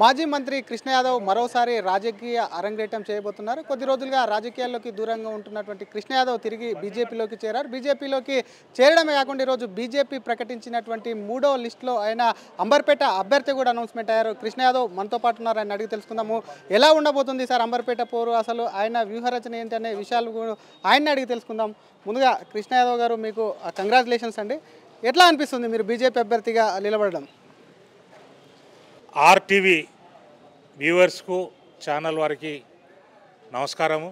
మాజీ మంత్రి కృష్ణ యాదవ్ మరోసారి రాజకీయ అరంగేటం చేయబోతున్నారు కొద్ది రోజులుగా రాజకీయాల్లోకి దూరంగా ఉంటున్నటువంటి కృష్ణ యాదవ్ తిరిగి బీజేపీలోకి చేరారు బీజేపీలోకి చేరడమే కాకుండా ఈరోజు బీజేపీ ప్రకటించినటువంటి మూడో లిస్టులో ఆయన అంబర్పేట అభ్యర్థి కూడా అనౌన్స్మెంట్ అయ్యారు కృష్ణ యాదవ్ మనతో పాటు ఉన్నారు ఆయన అడిగి తెలుసుకుందాము ఎలా ఉండబోతుంది సార్ అంబర్పేట పోరు అసలు ఆయన వ్యూహరచన ఏంటనే విషయాలు ఆయన అడిగి తెలుసుకుందాం ముందుగా కృష్ణ యాదవ్ గారు మీకు కంగ్రాచులేషన్స్ అండి ఎట్లా అనిపిస్తుంది మీరు బీజేపీ అభ్యర్థిగా నిలబడడం ఆర్టీవీ వ్యూవర్స్కు ఛానల్ వారికి నమస్కారము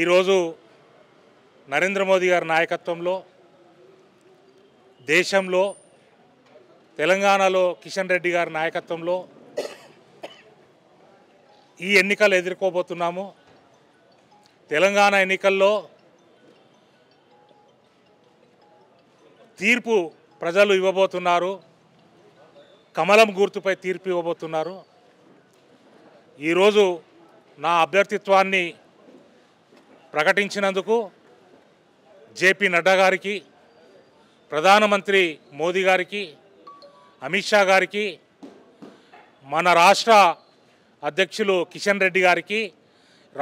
ఈరోజు నరేంద్ర మోదీ గారి నాయకత్వంలో దేశంలో తెలంగాణలో కిషన్ రెడ్డి గారి నాయకత్వంలో ఈ ఎన్నికలు ఎదుర్కోబోతున్నాము తెలంగాణ ఎన్నికల్లో తీర్పు ప్రజలు ఇవ్వబోతున్నారు కమలం గుర్తుపై తీర్పు ఇవ్వబోతున్నారు ఈరోజు నా అభ్యర్థిత్వాన్ని ప్రకటించినందుకు జేపీ నడ్డా గారికి ప్రధానమంత్రి మోదీ గారికి అమిత్ షా గారికి మన రాష్ట్ర అధ్యక్షులు కిషన్ రెడ్డి గారికి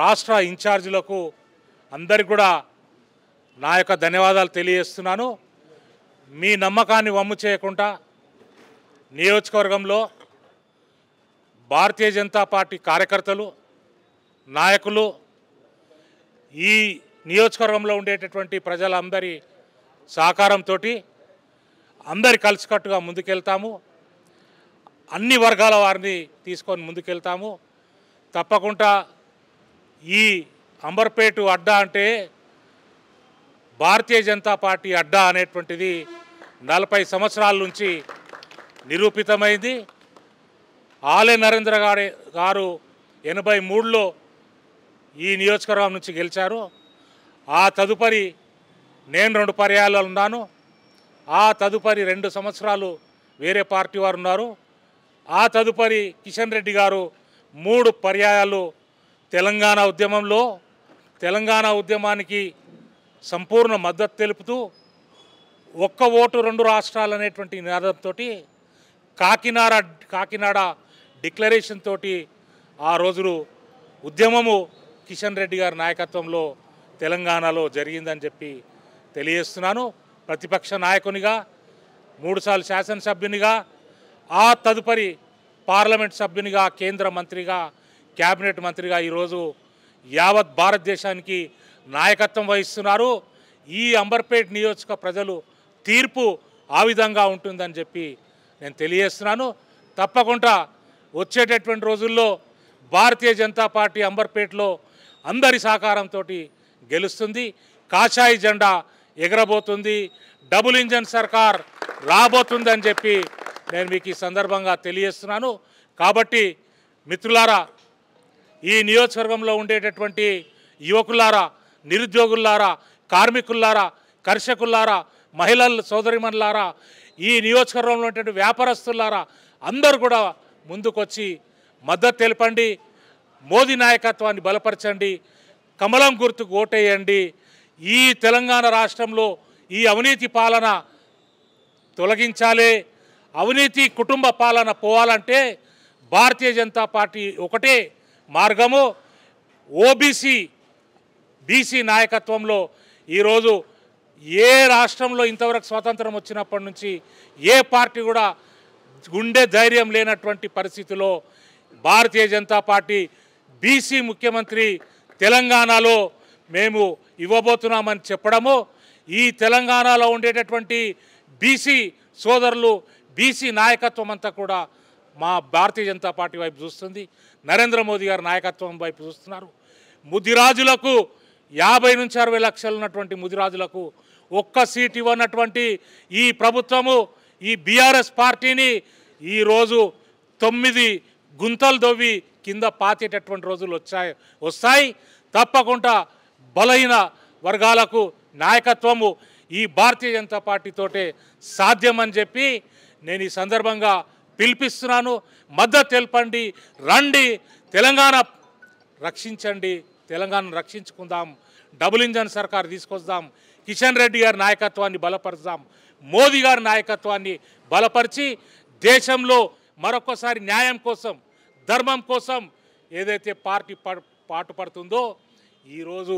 రాష్ట్ర ఇన్ఛార్జీలకు అందరికి కూడా నా యొక్క ధన్యవాదాలు తెలియజేస్తున్నాను మీ నమ్మకాన్ని వమ్ము చేయకుండా నియోజకవర్గంలో భారతీయ జనతా పార్టీ కార్యకర్తలు నాయకులు ఈ నియోజకవర్గంలో ఉండేటటువంటి ప్రజలందరి సహకారంతో అందరి కలిసికట్టుగా ముందుకెళ్తాము అన్ని వర్గాల వారిని తీసుకొని ముందుకెళ్తాము తప్పకుండా ఈ అంబర్పేటు అడ్డా అంటే భారతీయ జనతా పార్టీ అడ్డా అనేటువంటిది నలభై సంవత్సరాల నుంచి నిరూపితమైంది ఆలే నరేంద్ర గారి గారు ఎనభై మూడులో ఈ నియోజకవర్గం నుంచి గెలిచారు ఆ తదుపరి నేను రెండు పర్యాయాలు ఉన్నాను ఆ తదుపరి రెండు సంవత్సరాలు వేరే పార్టీ వారు ఉన్నారు ఆ తదుపరి కిషన్ రెడ్డి గారు మూడు పర్యాయాలు తెలంగాణ ఉద్యమంలో తెలంగాణ ఉద్యమానికి సంపూర్ణ మద్దతు తెలుపుతూ ఒక్క ఓటు రెండు రాష్ట్రాలు అనేటువంటి నినాదంతో కాకినాడ కాకినాడ డిక్లరేషన్ తోటి ఆ రోజు ఉద్యమము కిషన్ రెడ్డి గారి నాయకత్వంలో తెలంగాణలో జరిగిందని చెప్పి తెలియజేస్తున్నాను ప్రతిపక్ష నాయకునిగా మూడుసార్లు శాసనసభ్యునిగా ఆ తదుపరి పార్లమెంట్ సభ్యునిగా కేంద్ర మంత్రిగా క్యాబినెట్ మంత్రిగా ఈరోజు యావత్ భారతదేశానికి నాయకత్వం వహిస్తున్నారు ఈ అంబర్పేట్ నియోజక ప్రజలు తీర్పు ఆ విధంగా ఉంటుందని చెప్పి నేను తెలియజేస్తున్నాను తప్పకుండా వచ్చేటటువంటి రోజుల్లో భారతీయ జనతా పార్టీ అంబర్పేటలో అందరి సహకారంతో గెలుస్తుంది కాషాయి జెండా ఎగరబోతుంది డబుల్ ఇంజన్ సర్కార్ రాబోతుందని చెప్పి నేను మీకు ఈ సందర్భంగా తెలియజేస్తున్నాను కాబట్టి మిత్రులారా ఈ నియోజకవర్గంలో ఉండేటటువంటి యువకులారా నిరుద్యోగులారా కార్మికులారా కర్షకులారా మహిళల సోదరిమణులారా ఈ నియోజకవర్గంలో ఉన్నటువంటి వ్యాపారస్తులారా అందరూ కూడా ముందుకొచ్చి మద్దతు తెలపండి మోదీ నాయకత్వాన్ని బలపరచండి కమలం గుర్తుకు ఓటేయండి ఈ తెలంగాణ రాష్ట్రంలో ఈ అవినీతి పాలన తొలగించాలి అవినీతి కుటుంబ పాలన పోవాలంటే భారతీయ జనతా పార్టీ ఒకటే మార్గము ఓబీసీ బీసీ నాయకత్వంలో ఈరోజు ఏ రాష్ట్రంలో ఇంతవరకు స్వాతంత్రం వచ్చినప్పటి నుంచి ఏ పార్టీ కూడా గుండె ధైర్యం లేనటువంటి పరిస్థితిలో భారతీయ జనతా పార్టీ బీసీ ముఖ్యమంత్రి తెలంగాణలో మేము ఇవ్వబోతున్నామని చెప్పడము ఈ తెలంగాణలో ఉండేటటువంటి బీసీ సోదరులు బీసీ నాయకత్వం అంతా కూడా మా భారతీయ జనతా పార్టీ వైపు చూస్తుంది నరేంద్ర మోదీ గారి నాయకత్వం వైపు చూస్తున్నారు ముదిరాజులకు యాభై నుంచి అరవై లక్షలు ఉన్నటువంటి ముదిరాజులకు ఒక్క సీట్ ఇవ్వనటువంటి ఈ ప్రభుత్వము ఈ బీఆర్ఎస్ పార్టీని ఈరోజు తొమ్మిది గుంతలు దొవ్వి కింద పాతేటటువంటి రోజులు వచ్చాయి వస్తాయి తప్పకుండా బలహీన వర్గాలకు నాయకత్వము ఈ భారతీయ జనతా పార్టీతోటే సాధ్యమని చెప్పి నేను ఈ సందర్భంగా పిలిపిస్తున్నాను మద్దతు తెలపండి రండి తెలంగాణ రక్షించండి తెలంగాణను రక్షించుకుందాం డబుల్ ఇంజన్ సర్కార్ తీసుకొస్తాం కిషన్ రెడ్డి గారి నాయకత్వాన్ని బలపరుద్దాం మోదీ గారి నాయకత్వాన్ని బలపరిచి దేశంలో మరొకసారి న్యాయం కోసం ధర్మం కోసం ఏదైతే పార్టీ పాటుపడుతుందో ఈరోజు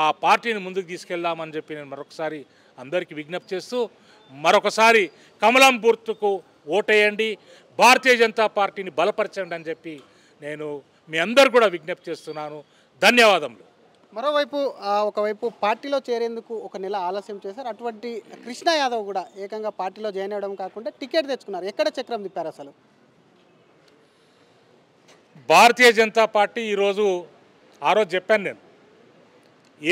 ఆ పార్టీని ముందుకు తీసుకెళ్దామని చెప్పి నేను మరొకసారి అందరికీ విజ్ఞప్తి చేస్తూ మరొకసారి కమలం గుర్తుకు ఓటేయండి భారతీయ జనతా పార్టీని బలపరచండి అని చెప్పి నేను మీ అందరు కూడా విజ్ఞప్తి చేస్తున్నాను ధన్యవాదములు మరోవైపు ఒకవైపు పార్టీలో చేరేందుకు ఒక నెల ఆలస్యం చేశారు అటువంటి కృష్ణ యాదవ్ కూడా ఏకంగా పార్టీలో జాయిన్ అవ్వడం కాకుండా టికెట్ తెచ్చుకున్నారు ఎక్కడ చక్రం తిప్పారు అసలు భారతీయ జనతా పార్టీ ఈరోజు ఆ రోజు చెప్పాను నేను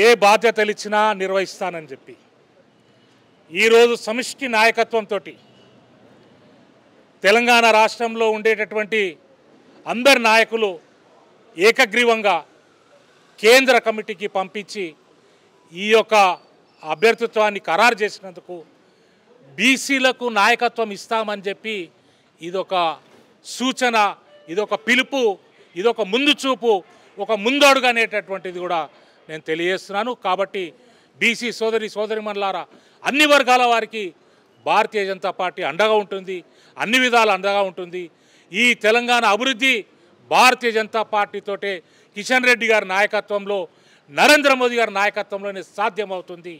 ఏ బాధ్యతలు ఇచ్చినా నిర్వహిస్తానని చెప్పి ఈరోజు సమిష్టి నాయకత్వంతో తెలంగాణ రాష్ట్రంలో ఉండేటటువంటి అందరి నాయకులు ఏకగ్రీవంగా కేంద్ర కమిటీకి పంపించి ఈ యొక్క అభ్యర్థిత్వాన్ని ఖరారు చేసినందుకు బీసీలకు నాయకత్వం ఇస్తామని చెప్పి ఇదొక సూచన ఇదొక పిలుపు ఇదొక ముందు చూపు ఒక ముందడుగు అనేటటువంటిది కూడా నేను తెలియజేస్తున్నాను కాబట్టి బీసీ సోదరి సోదరిమణులారా అన్ని వర్గాల వారికి భారతీయ జనతా పార్టీ అండగా ఉంటుంది అన్ని విధాలు అండగా ఉంటుంది ఈ తెలంగాణ అభివృద్ధి భారతీయ జనతా పార్టీతోటే కిషన్ రెడ్డి గారి నాయకత్వంలో నరేంద్ర మోదీ గారి నాయకత్వంలోనే సాధ్యమవుతుంది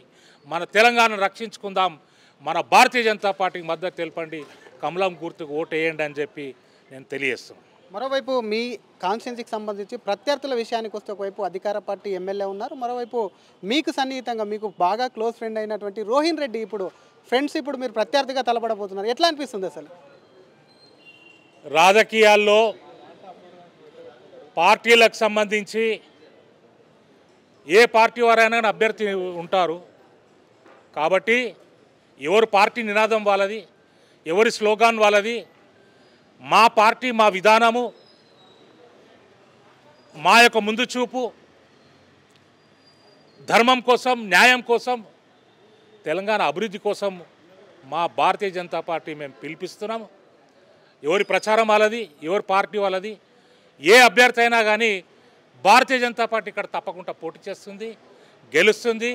మన తెలంగాణను రక్షించుకుందాం మన భారతీయ జనతా పార్టీకి మద్దతు తెలపండి కమలం గుర్తుకు ఓటు వేయండి అని చెప్పి నేను తెలియజేస్తున్నాను మరోవైపు మీ కాన్స్టిట్యున్సీకి సంబంధించి ప్రత్యర్థుల విషయానికి వస్తే ఒకవైపు అధికార పార్టీ ఎమ్మెల్యే ఉన్నారు మరోవైపు మీకు సన్నిహితంగా మీకు బాగా క్లోజ్ ఫ్రెండ్ అయినటువంటి రోహిన్ రెడ్డి ఇప్పుడు ఫ్రెండ్స్ ఇప్పుడు మీరు ప్రత్యర్థిగా తలపడబోతున్నారు ఎట్లా అనిపిస్తుంది అసలు రాజకీయాల్లో పార్టీలకు సంబంధించి ఏ పార్టీ వారైనా అభ్యర్థి ఉంటారు కాబట్టి ఎవరు పార్టీ నినాదం వాళ్ళది ఎవరి స్లోగాన్ వాళ్ళది మా పార్టీ మా విధానము మా యొక్క ముందు చూపు ధర్మం కోసం న్యాయం కోసం తెలంగాణ అభివృద్ధి కోసం మా భారతీయ జనతా పార్టీ మేము పిలిపిస్తున్నాము ఎవరి ప్రచారం వాళ్ళది ఎవరి పార్టీ వాళ్ళది ఏ అభ్యర్థి అయినా కానీ భారతీయ జనతా పార్టీ ఇక్కడ తప్పకుండా పోటీ చేస్తుంది గెలుస్తుంది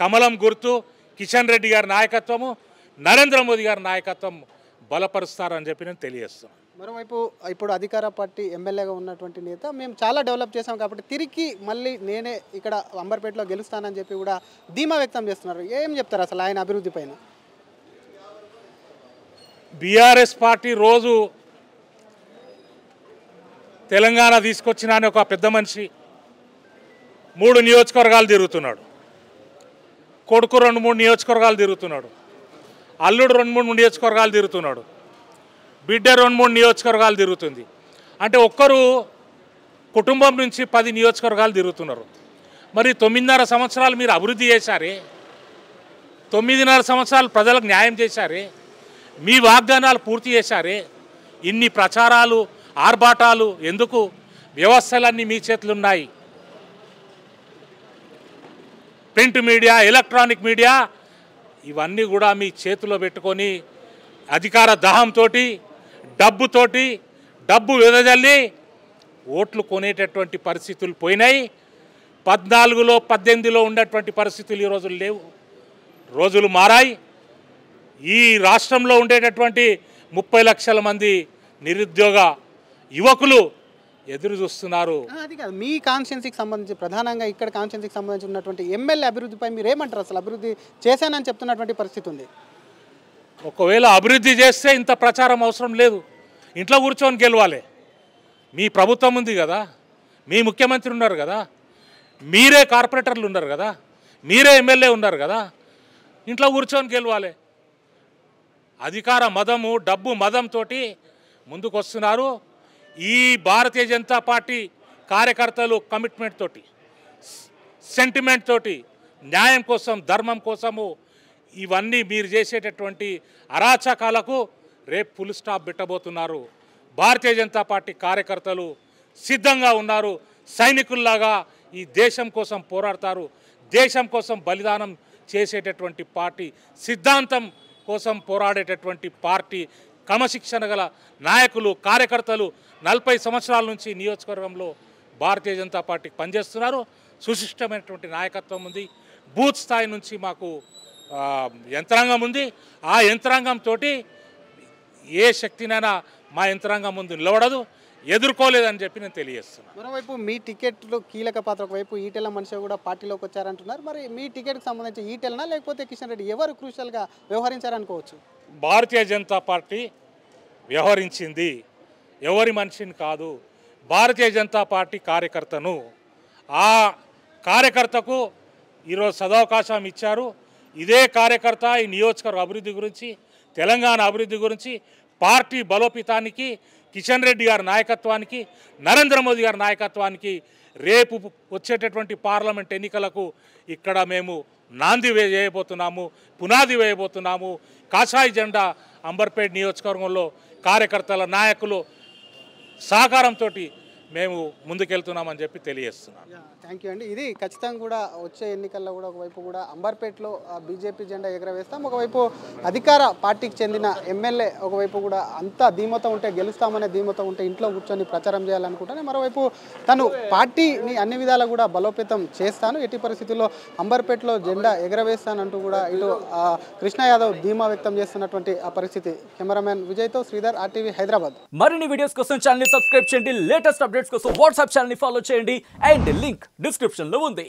కమలం గుర్తు కిషన్ రెడ్డి గారి నాయకత్వము నరేంద్ర మోదీ గారి నాయకత్వం బలపరుస్తారని చెప్పి నేను తెలియజేస్తాను మరోవైపు ఇప్పుడు అధికార పార్టీ ఎమ్మెల్యేగా ఉన్నటువంటి నేత మేము చాలా డెవలప్ చేసాం కాబట్టి తిరిగి మళ్ళీ నేనే ఇక్కడ అంబర్పేటలో గెలుస్తానని చెప్పి కూడా ధీమా వ్యక్తం చేస్తున్నారు ఏం చెప్తారు అసలు ఆయన అభివృద్ధి పైన బీఆర్ఎస్ పార్టీ రోజు తెలంగాణ తీసుకొచ్చిన అని ఒక పెద్ద మనిషి మూడు నియోజకవర్గాలు తిరుగుతున్నాడు కొడుకు రెండు మూడు నియోజకవర్గాలు తిరుగుతున్నాడు అల్లుడు రెండు మూడు నియోజకవర్గాలు తిరుగుతున్నాడు బిడ్డ రెండు మూడు నియోజకవర్గాలు తిరుగుతుంది అంటే ఒక్కరు కుటుంబం నుంచి పది నియోజకవర్గాలు తిరుగుతున్నారు మరి తొమ్మిదిన్నర సంవత్సరాలు మీరు అభివృద్ధి చేశారే తొమ్మిదిన్నర సంవత్సరాలు ప్రజలకు న్యాయం చేశారే మీ వాగ్దానాలు పూర్తి చేశారే ఇన్ని ప్రచారాలు ఆర్భాటాలు ఎందుకు వ్యవస్థలన్నీ మీ చేతులున్నాయి ప్రింట్ మీడియా ఎలక్ట్రానిక్ మీడియా ఇవన్నీ కూడా మీ చేతిలో పెట్టుకొని అధికార దాహంతో డబ్బుతోటి డబ్బు వెదజల్లి ఓట్లు కొనేటటువంటి పరిస్థితులు పోయినాయి పద్నాలుగులో పద్దెనిమిదిలో ఉండేటువంటి పరిస్థితులు ఈ రోజులు లేవు రోజులు మారాయి ఈ రాష్ట్రంలో ఉండేటటువంటి ముప్పై లక్షల మంది నిరుద్యోగ యువకులు ఎదురు చూస్తున్నారు అది మీ కాన్స్టిట్యున్సీకి సంబంధించి ప్రధానంగా ఇక్కడ కాన్స్టిట్యున్సీకి సంబంధించి ఉన్నటువంటి ఎమ్మెల్యే అభివృద్ధిపై మీరు ఏమంటారు అసలు అభివృద్ధి చేశానని చెప్తున్నటువంటి పరిస్థితి ఉంది ఒకవేళ అభివృద్ధి చేస్తే ఇంత ప్రచారం అవసరం లేదు ఇంట్లో కూర్చొని గెలవాలి మీ ప్రభుత్వం ఉంది కదా మీ ముఖ్యమంత్రి ఉన్నారు కదా మీరే కార్పొరేటర్లు ఉన్నారు కదా మీరే ఎమ్మెల్యే ఉన్నారు కదా ఇంట్లో కూర్చొని గెలవాలి అధికార మదము డబ్బు మదంతో ముందుకు వస్తున్నారు ఈ భారతీయ జనతా పార్టీ కార్యకర్తలు కమిట్మెంట్ తోటి సెంటిమెంట్ తోటి న్యాయం కోసం ధర్మం కోసము ఇవన్నీ మీరు చేసేటటువంటి అరాచకాలకు రేపు ఫుల్ స్టాప్ పెట్టబోతున్నారు భారతీయ జనతా పార్టీ కార్యకర్తలు సిద్ధంగా ఉన్నారు సైనికుల్లాగా ఈ దేశం కోసం పోరాడతారు దేశం కోసం బలిదానం చేసేటటువంటి పార్టీ సిద్ధాంతం కోసం పోరాడేటటువంటి పార్టీ క్రమశిక్షణ గల నాయకులు కార్యకర్తలు నలభై సంవత్సరాల నుంచి నియోజకవర్గంలో భారతీయ జనతా పార్టీకి పనిచేస్తున్నారు సుశిష్టమైనటువంటి నాయకత్వం ఉంది బూత్ స్థాయి నుంచి మాకు యంత్రాంగం ఉంది ఆ యంత్రాంగంతో ఏ శక్తినైనా మా యంత్రాంగం ముందు నిలబడదు ఎదుర్కోలేదని చెప్పి నేను తెలియజేస్తున్నాను మరోవైపు మీ టికెట్లు కీలక పాత్ర ఒకవైపు ఈటెల మనిషి కూడా పార్టీలోకి వచ్చారంటున్నారు మరి మీ టికెట్కి సంబంధించి ఈటెలనా లేకపోతే కిషన్ రెడ్డి ఎవరు క్రూషల్గా వ్యవహరించారనుకోవచ్చు భారతీయ జనతా పార్టీ వ్యవహరించింది ఎవరి మనిషిని కాదు భారతీయ జనతా పార్టీ కార్యకర్తను ఆ కార్యకర్తకు ఈరోజు సదవకాశం ఇచ్చారు ఇదే కార్యకర్త ఈ నియోజకవర్గ అభివృద్ధి గురించి తెలంగాణ అభివృద్ధి గురించి పార్టీ బలోపితానికి కిషన్ రెడ్డి గారి నాయకత్వానికి నరేంద్ర మోదీ గారి నాయకత్వానికి రేపు వచ్చేటటువంటి పార్లమెంట్ ఎన్నికలకు ఇక్కడ మేము నాంది వేయబోతున్నాము పునాది వేయబోతున్నాము కాషాయి జెండా అంబర్పేట్ నియోజకవర్గంలో కార్యకర్తల నాయకులు సహకారంతో మేము ముందుకెళ్తున్నామని చెప్పి తెలియజేస్తున్నాను థ్యాంక్ యూ అండి ఇది ఖచ్చితంగా కూడా వచ్చే ఎన్నికల్లో కూడా ఒకవైపు కూడా అంబర్పేటలో బీజేపీ జెండా ఎగరవేస్తాం ఒకవైపు అధికార పార్టీకి చెందిన ఎమ్మెల్యే ఒకవైపు కూడా అంతా ధీమత ఉంటే గెలుస్తామనే ధీమత ఉంటే ఇంట్లో కూర్చొని ప్రచారం చేయాలనుకుంటానే మరోవైపు తను పార్టీని అన్ని విధాలా కూడా బలోపేతం చేస్తాను ఎట్టి పరిస్థితుల్లో అంబర్పేటలో జెండా ఎగరవేస్తానంటూ కూడా ఇటు కృష్ణ యాదవ్ ధీమా వ్యక్తం చేస్తున్నటువంటి ఆ పరిస్థితి కెమెరామెన్ విజయ్తో శ్రీధర్ ఆర్టీవీ హైదరాబాద్ మరిన్ని వీడియోస్ కోసం ఛానల్ సబ్స్క్రైబ్ చేయండి లేటెస్ట్ అప్డేట్స్ కోసం వాట్సాప్ ఛానల్ ఫాలో చేయండి అండ్ లింక్ description